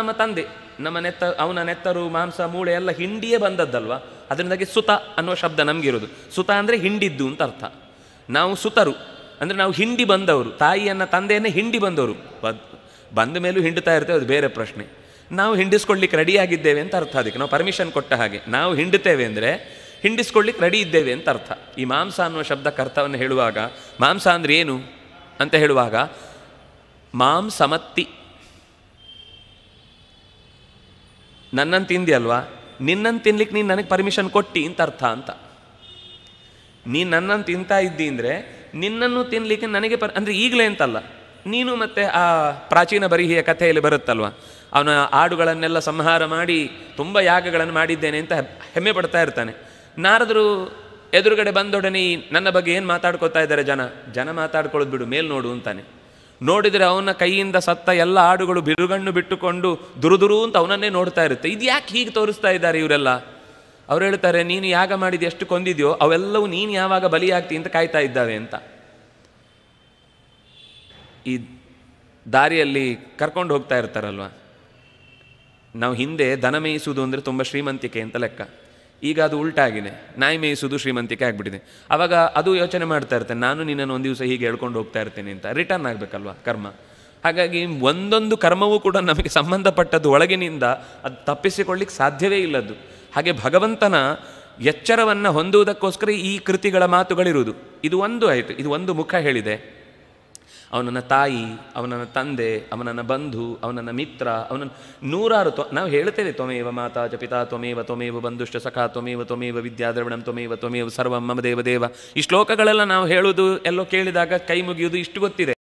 ನಮ್ಮ ತಂದೆ ನಮ್ಮ ನೆತ್ತ ಅವನ ನೆತ್ತರು ಮಾಂಸ ಮೂಳೆ ಎಲ್ಲ ಹಿಂಡಿಯೇ ಬಂದದ್ದಲ್ವಾ ಅದರಿಂದಾಗಿ ಸುತ ಅನ್ನೋ ಶಬ್ದ ನಮಗಿರೋದು ಸುತ ಅಂದರೆ ಹಿಂಡಿದ್ದು ಅಂತ ಅರ್ಥ ನಾವು ಸುತರು ಅಂದರೆ ನಾವು ಹಿಂಡಿ ಬಂದವರು ತಾಯಿಯನ್ನು ತಂದೆಯನ್ನೇ ಹಿಂಡಿ ಬಂದವರು ಬಂದ ಮೇಲೂ ಹಿಂಡುತ್ತಾ ಇರ್ತೇವೆ ಅದು ಬೇರೆ ಪ್ರಶ್ನೆ ನಾವು ಹಿಂಡಿಸ್ಕೊಳ್ಳಿಕ್ಕೆ ರೆಡಿ ಆಗಿದ್ದೇವೆ ಅಂತ ಅರ್ಥ ಅದಕ್ಕೆ ನಾವು ಪರ್ಮಿಷನ್ ಕೊಟ್ಟ ಹಾಗೆ ನಾವು ಹಿಂಡುತ್ತೇವೆ ಅಂದರೆ ಹಿಂಡಿಸ್ಕೊಳ್ಳಿಕ್ಕೆ ರೆಡಿ ಇದ್ದೇವೆ ಅಂತ ಅರ್ಥ ಈ ಮಾಂಸ ಅನ್ನುವ ಶಬ್ದ ಅರ್ಥವನ್ನು ಹೇಳುವಾಗ ಮಾಂಸ ಅಂದರೆ ಏನು ಅಂತ ಹೇಳುವಾಗ ಮಾಂಸಮತ್ತಿ ನನ್ನನ್ನು ಅಲ್ವಾ ನಿನ್ನನ್ನು ತಿನ್ಲಿಕ್ಕೆ ನೀನು ನನಗೆ ಪರ್ಮಿಷನ್ ಕೊಟ್ಟಿ ಅಂತ ಅರ್ಥ ಅಂತ ನೀನು ನನ್ನನ್ನು ತಿಂತಾ ಇದ್ದಿ ಅಂದರೆ ನಿನ್ನನ್ನು ತಿನ್ನಲಿಕ್ಕೆ ನನಗೆ ಪರ್ ಅಂದರೆ ಈಗಲೇ ಅಂತಲ್ಲ ನೀನು ಮತ್ತೆ ಆ ಪ್ರಾಚೀನ ಬರಿಹಿಯ ಕಥೆಯಲ್ಲಿ ಬರುತ್ತಲ್ವ ಅವನ ಆಡುಗಳನ್ನೆಲ್ಲ ಸಂಹಾರ ಮಾಡಿ ತುಂಬ ಯಾಗಗಳನ್ನು ಮಾಡಿದ್ದೇನೆ ಅಂತ ಹೆಮ್ಮೆ ಪಡ್ತಾ ಇರ್ತಾನೆ ನಾರದರು ಎದುರುಗಡೆ ಬಂದೊಡನೆ ನನ್ನ ಬಗ್ಗೆ ಏನು ಮಾತಾಡ್ಕೋತಾ ಇದ್ದಾರೆ ಜನ ಜನ ಮಾತಾಡ್ಕೊಳ್ಳೋದು ಬಿಡು ಮೇಲ್ ನೋಡು ಅಂತಾನೆ ನೋಡಿದರೆ ಅವನ ಕೈಯಿಂದ ಸತ್ತ ಎಲ್ಲ ಹಾಡುಗಳು ಬಿರುಗಣ್ಣು ಬಿಟ್ಟುಕೊಂಡು ದುರುದುರು ಅಂತ ಅವನನ್ನೇ ನೋಡ್ತಾ ಇರುತ್ತೆ ಇದು ಯಾಕೆ ಹೀಗೆ ತೋರಿಸ್ತಾ ಇದ್ದಾರೆ ಇವರೆಲ್ಲ ಅವ್ರು ಹೇಳ್ತಾರೆ ನೀನು ಯಾಗ ಮಾಡಿದ ಎಷ್ಟು ಕೊಂದಿದೆಯೋ ಅವೆಲ್ಲವೂ ನೀನು ಯಾವಾಗ ಬಲಿಯಾಗ್ತಿ ಅಂತ ಕಾಯ್ತಾ ಇದ್ದಾವೆ ಅಂತ ಈ ದಾರಿಯಲ್ಲಿ ಕರ್ಕೊಂಡು ಹೋಗ್ತಾ ಇರ್ತಾರಲ್ವ ನಾವು ಹಿಂದೆ ದನ ಮೇಯಿಸುವುದು ಅಂದರೆ ತುಂಬ ಶ್ರೀಮಂತಿಕೆ ಅಂತ ಲೆಕ್ಕ ಈಗ ಅದು ಉಲ್ಟಾಗಿದೆ ನಾಯಿ ಮೇಯಿಸೋದು ಶ್ರೀಮಂತಿಕೆ ಆಗಿಬಿಟ್ಟಿದೆ ಆವಾಗ ಅದು ಯೋಚನೆ ಮಾಡ್ತಾ ಇರ್ತೇನೆ ನಾನು ನಿನ್ನನ್ನು ಒಂದು ದಿವಸ ಹೀಗೆ ಹೇಳ್ಕೊಂಡು ಹೋಗ್ತಾ ಇರ್ತೇನೆ ಅಂತ ರಿಟರ್ನ್ ಆಗಬೇಕಲ್ವ ಕರ್ಮ ಹಾಗಾಗಿ ಒಂದೊಂದು ಕರ್ಮವೂ ಕೂಡ ನಮಗೆ ಸಂಬಂಧಪಟ್ಟದ್ದು ಒಳಗಿನಿಂದ ಅದು ತಪ್ಪಿಸಿಕೊಳ್ಳಿಕ್ಕೆ ಸಾಧ್ಯವೇ ಇಲ್ಲದ್ದು ಹಾಗೆ ಭಗವಂತನ ಎಚ್ಚರವನ್ನು ಹೊಂದುವುದಕ್ಕೋಸ್ಕರ ಈ ಕೃತಿಗಳ ಮಾತುಗಳಿರುವುದು ಇದು ಒಂದು ಆಯಿತು ಇದು ಒಂದು ಮುಖ ಹೇಳಿದೆ ಅವನನ್ನ ತಾಯಿ ಅವನನ್ನ ತಂದೆ ಅವನನ್ನ ಬಂಧು ಅವ್ನನ್ನ ಮಿತ್ರ ಅವನನ್ನು ನೂರಾರು ತೊ ನಾವು ಹೇಳ್ತೇವೆ ತ್ವಮೇವ ಮಾತಾ ಚ ಪಿತಾ ತ್ವಮೇವ ತ್ವಮೇವ ಬಂಧುಷ್ಟ ಸಖಾ ತ್ವಮೇವ ತ್ವಮೇವ ವಿದ್ಯಾದ್ರವಣಂ ತ್ವಮೇವ ತ್ವಮೇವ ಸರ್ವಂ ಮಮ ದೇವ ದೇವ ಈ ಶ್ಲೋಕಗಳೆಲ್ಲ ನಾವು ಹೇಳೋದು ಎಲ್ಲೋ ಕೇಳಿದಾಗ ಕೈ ಮುಗಿಯೋದು ಇಷ್ಟು ಗೊತ್ತಿದೆ